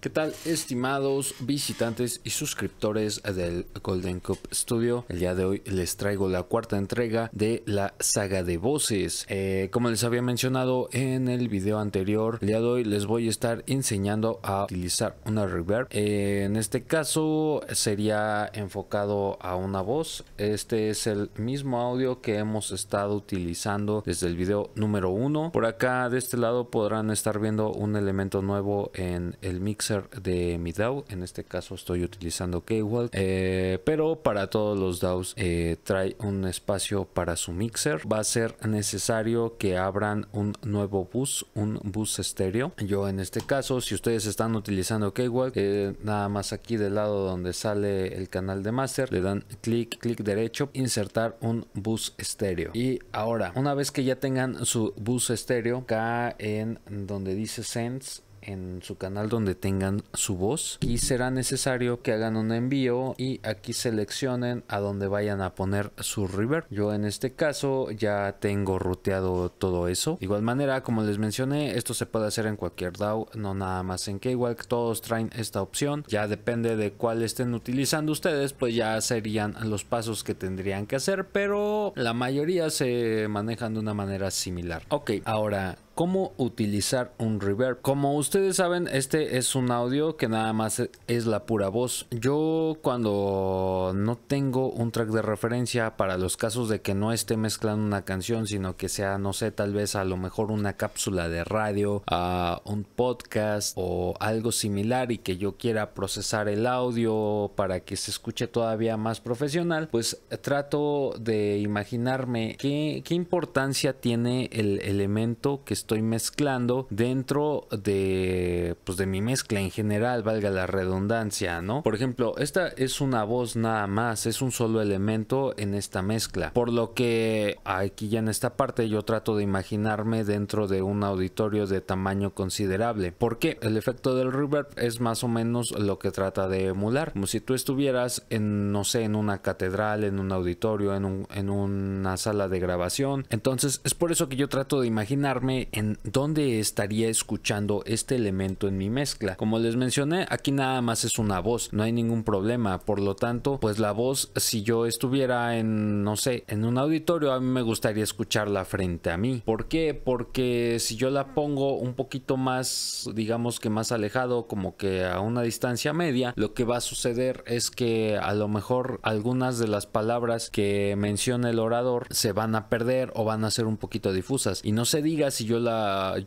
¿Qué tal estimados visitantes y suscriptores del Golden Cup Studio? El día de hoy les traigo la cuarta entrega de la saga de voces. Eh, como les había mencionado en el video anterior, el día de hoy les voy a estar enseñando a utilizar una reverb. Eh, en este caso sería enfocado a una voz. Este es el mismo audio que hemos estado utilizando desde el video número 1. Por acá de este lado podrán estar viendo un elemento nuevo en el mix de mi DAO. En este caso estoy utilizando Keywalk. Eh, pero para todos los DAOs eh, trae un espacio para su mixer. Va a ser necesario que abran un nuevo bus, un bus estéreo. Yo en este caso, si ustedes están utilizando Keywalk, eh, nada más aquí del lado donde sale el canal de master, le dan clic, clic derecho, insertar un bus estéreo. Y ahora, una vez que ya tengan su bus estéreo, acá en donde dice Sense, en su canal donde tengan su voz. Y será necesario que hagan un envío y aquí seleccionen a donde vayan a poner su river. Yo en este caso ya tengo ruteado todo eso. De igual manera, como les mencioné, esto se puede hacer en cualquier DAO, no nada más en que Todos traen esta opción. Ya depende de cuál estén utilizando ustedes, pues ya serían los pasos que tendrían que hacer, pero la mayoría se manejan de una manera similar. Ok, ahora cómo utilizar un reverb. Como ustedes saben, este es un audio que nada más es la pura voz. Yo cuando no tengo un track de referencia para los casos de que no esté mezclando una canción, sino que sea, no sé, tal vez a lo mejor una cápsula de radio, a un podcast o algo similar y que yo quiera procesar el audio para que se escuche todavía más profesional, pues trato de imaginarme qué, importancia tiene el elemento que estoy mezclando dentro de, pues, de mi mezcla en general, valga la redundancia, ¿no? Por ejemplo, esta es una voz nada más, es un solo elemento en esta mezcla, por lo que aquí ya en esta parte yo trato de imaginarme dentro de un auditorio de tamaño considerable, porque el efecto del reverb es más o menos lo que trata de emular, como si tú estuvieras en, no sé, en una catedral, en un auditorio, en, un, en una sala de grabación, entonces es por eso que yo trato de imaginarme en dónde estaría escuchando este elemento en mi mezcla. Como les mencioné, aquí nada más es una voz, no hay ningún problema. Por lo tanto, pues la voz, si yo estuviera en, no sé, en un auditorio, a mí me gustaría escucharla frente a mí. ¿Por qué? Porque si yo la pongo un poquito más, digamos que más alejado, como que a una distancia media, lo que va a suceder es que a lo mejor algunas de las palabras que menciona el orador se van a perder o van a ser un poquito difusas. Y no se diga si yo la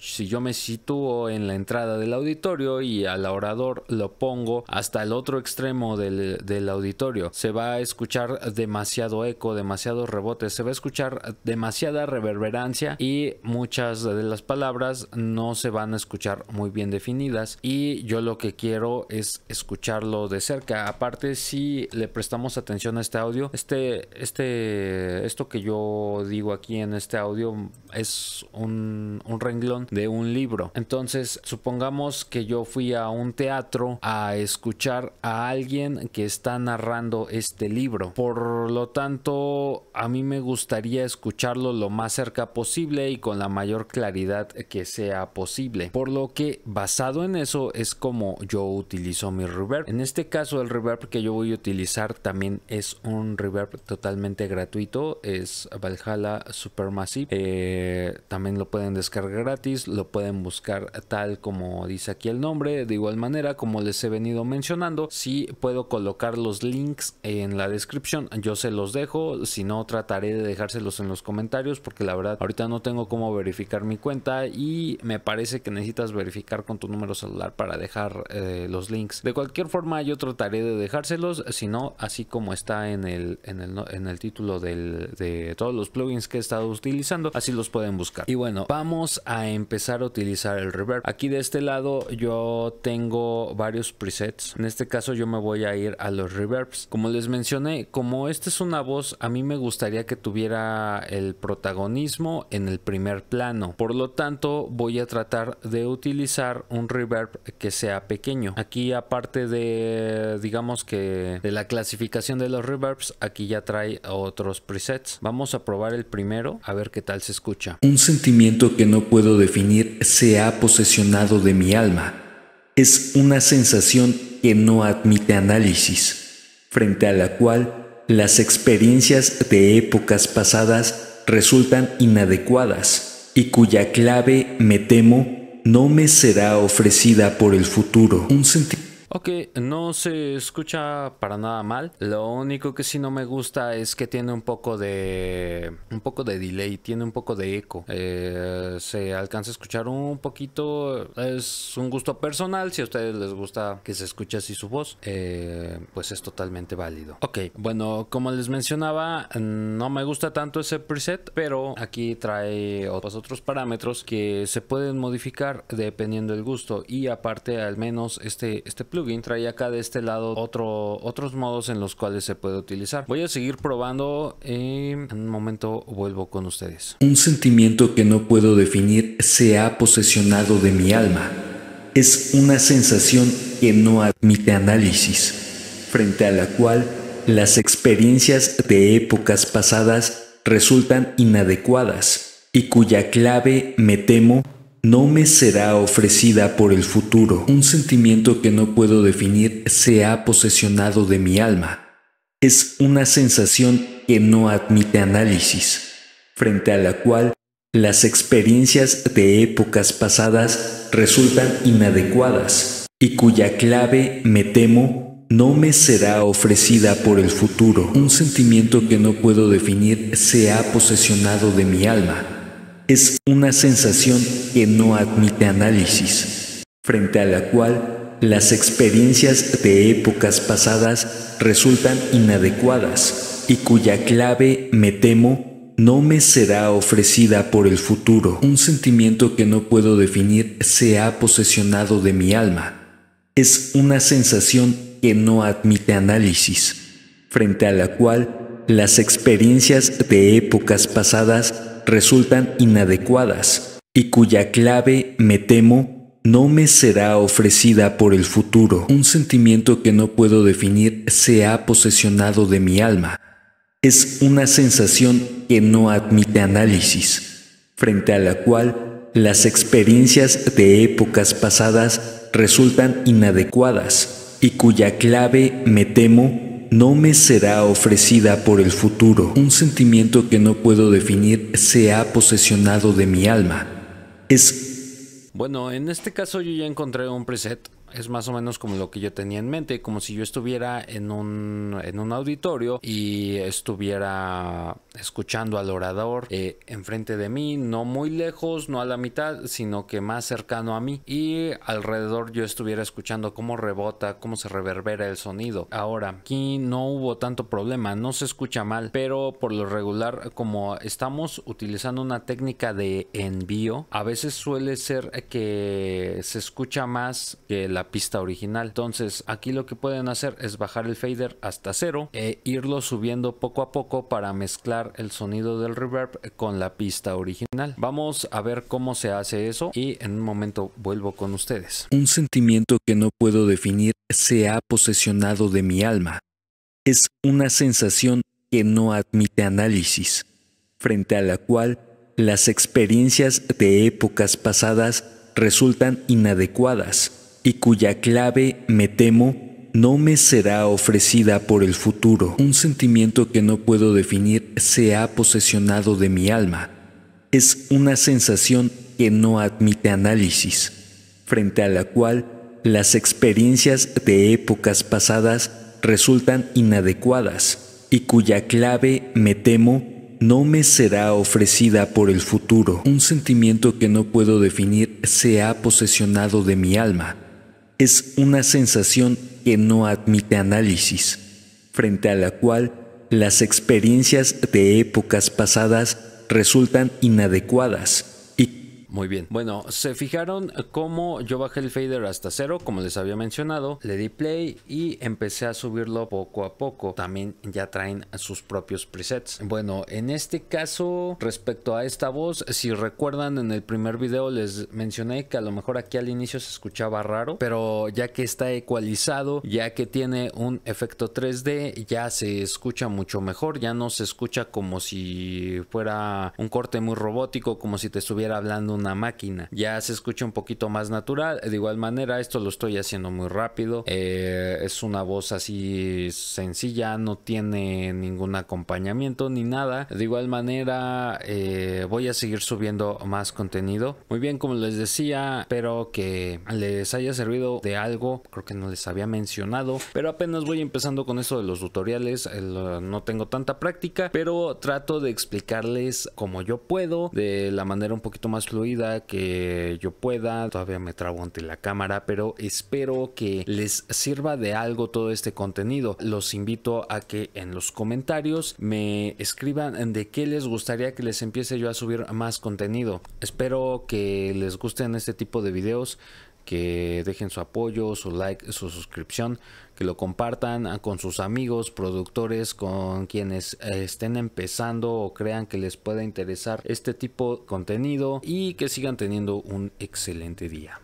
si yo me sitúo en la entrada del auditorio y al orador lo pongo hasta el otro extremo del, auditorio, se va a escuchar demasiado eco, demasiado rebote se va a escuchar demasiada reverberancia y muchas de las palabras no se van a escuchar muy bien definidas y yo lo que quiero es escucharlo de cerca. Aparte, si le prestamos atención a este audio, este, este, esto que yo digo aquí en este audio es un un, renglón de un libro. Entonces, supongamos que yo fui a un teatro a escuchar a alguien que está narrando este libro. Por lo tanto, a mí me gustaría escucharlo lo más cerca posible y con la mayor claridad que sea posible. Por lo que, basado en eso, es como yo utilizo mi reverb. En este caso, el reverb que yo voy a utilizar también es un reverb totalmente gratuito. Es Valhalla Supermassive. Eh, también lo pueden descargar gratis, lo pueden buscar tal como dice aquí el nombre. De igual manera, como les he venido mencionando, si puedo colocar los links en la descripción, yo se los dejo. Si no, trataré de dejárselos en los comentarios porque la verdad ahorita no tengo cómo verificar mi cuenta y me parece que necesitas verificar con tu número celular para dejar eh, los links. De cualquier forma, yo trataré de dejárselos, si no, así como está en el, en el, en el título de todos los plugins que he estado utilizando, así los pueden buscar. Y bueno, vamos a empezar a utilizar el reverb. Aquí de este lado yo tengo varios presets. En este caso yo me voy a ir a los reverbs. Como les mencioné, como esta es una voz, a mí me gustaría que tuviera el protagonismo en el primer plano. Por lo tanto, voy a tratar de utilizar un reverb que sea pequeño. Aquí aparte de, digamos que, de la clasificación de los reverbs, aquí ya trae otros presets. Vamos a probar el primero, a ver qué tal se escucha. Un sentimiento que no puedo definir se ha posesionado de mi alma. Es una sensación que no admite análisis, frente a la cual las experiencias de épocas pasadas resultan inadecuadas y cuya clave, me temo, no me será ofrecida por el futuro. Un Ok, no se escucha para nada mal. Lo único que sí no me gusta es que tiene un poco de un poco de delay, tiene un poco de eco. Eh, se alcanza a escuchar un poquito. Es un gusto personal. Si a ustedes les gusta que se escuche así su voz, eh, pues es totalmente válido. Ok, bueno, como les mencionaba, no me gusta tanto ese preset, pero aquí trae otros, otros parámetros que se pueden modificar dependiendo del gusto. Y aparte, al menos este, este plus plugin trae acá de este lado otro, otros modos en los cuales se puede utilizar. Voy a seguir probando y eh, en un momento vuelvo con ustedes. Un sentimiento que no puedo definir se ha posesionado de mi alma. Es una sensación que no admite análisis, frente a la cual las experiencias de épocas pasadas resultan inadecuadas y cuya clave, me temo, no me será ofrecida por el futuro. Un sentimiento que no puedo definir se ha posesionado de mi alma. Es una sensación que no admite análisis, frente a la cual las experiencias de épocas pasadas resultan inadecuadas y cuya clave, me temo, no me será ofrecida por el futuro. Un sentimiento que no puedo definir se ha posesionado de mi alma es una sensación que no admite análisis, frente a la cual las experiencias de épocas pasadas resultan inadecuadas y cuya clave, me temo, no me será ofrecida por el futuro. Un sentimiento que no puedo definir se ha posesionado de mi alma. Es una sensación que no admite análisis, frente a la cual las experiencias de épocas pasadas resultan inadecuadas y cuya clave, me temo, no me será ofrecida por el futuro. Un sentimiento que no puedo definir se ha posesionado de mi alma. Es una sensación que no admite análisis, frente a la cual las experiencias de épocas pasadas resultan inadecuadas y cuya clave, me temo, no me será ofrecida por el futuro. Un sentimiento que no puedo definir se ha posesionado de mi alma. Es... Bueno, en este caso yo ya encontré un preset es más o menos como lo que yo tenía en mente, como si yo estuviera en un, auditorio y estuviera escuchando al orador eh, enfrente de mí, no muy lejos, no a la mitad, sino que más cercano a mí y alrededor yo estuviera escuchando cómo rebota, cómo se reverbera el sonido. Ahora, aquí no hubo tanto problema, no se escucha mal, pero por lo regular como estamos utilizando una técnica de envío, a veces suele ser que se escucha más que la la pista original. Entonces aquí lo que pueden hacer es bajar el fader hasta cero e irlo subiendo poco a poco para mezclar el sonido del reverb con la pista original. Vamos a ver cómo se hace eso y en un momento vuelvo con ustedes. Un sentimiento que no puedo definir se ha posesionado de mi alma. Es una sensación que no admite análisis, frente a la cual las experiencias de épocas pasadas resultan inadecuadas y cuya clave, me temo, no me será ofrecida por el futuro. Un sentimiento que no puedo definir se ha posesionado de mi alma. Es una sensación que no admite análisis, frente a la cual las experiencias de épocas pasadas resultan inadecuadas y cuya clave, me temo, no me será ofrecida por el futuro. Un sentimiento que no puedo definir se ha posesionado de mi alma es una sensación que no admite análisis, frente a la cual las experiencias de épocas pasadas resultan inadecuadas muy bien. Bueno, se fijaron cómo yo bajé el fader hasta cero, como les había mencionado. Le di play y empecé a subirlo poco a poco. También ya traen sus propios presets. Bueno, en este caso, respecto a esta voz, si recuerdan en el primer video les mencioné que a lo mejor aquí al inicio se escuchaba raro, pero ya que está ecualizado, ya que tiene un efecto 3D, ya se escucha mucho mejor, ya no se escucha como si fuera un corte muy robótico, como si te estuviera hablando un una máquina. Ya se escucha un poquito más natural. De igual manera, esto lo estoy haciendo muy rápido. Eh, es una voz así sencilla, no tiene ningún acompañamiento ni nada. De igual manera, eh, voy a seguir subiendo más contenido. Muy bien, como les decía, espero que les haya servido de algo. Creo que no les había mencionado, pero apenas voy empezando con eso de los tutoriales. Eh, no tengo tanta práctica, pero trato de explicarles como yo puedo, de la manera un poquito más fluida que yo pueda. Todavía me trago ante la cámara, pero espero que les sirva de algo todo este contenido. Los invito a que en los comentarios me escriban de qué les gustaría que les empiece yo a subir más contenido. Espero que les gusten este tipo de videos que dejen su apoyo, su like, su suscripción, que lo compartan con sus amigos, productores, con quienes eh, estén empezando o crean que les pueda interesar este tipo de contenido y que sigan teniendo un excelente día.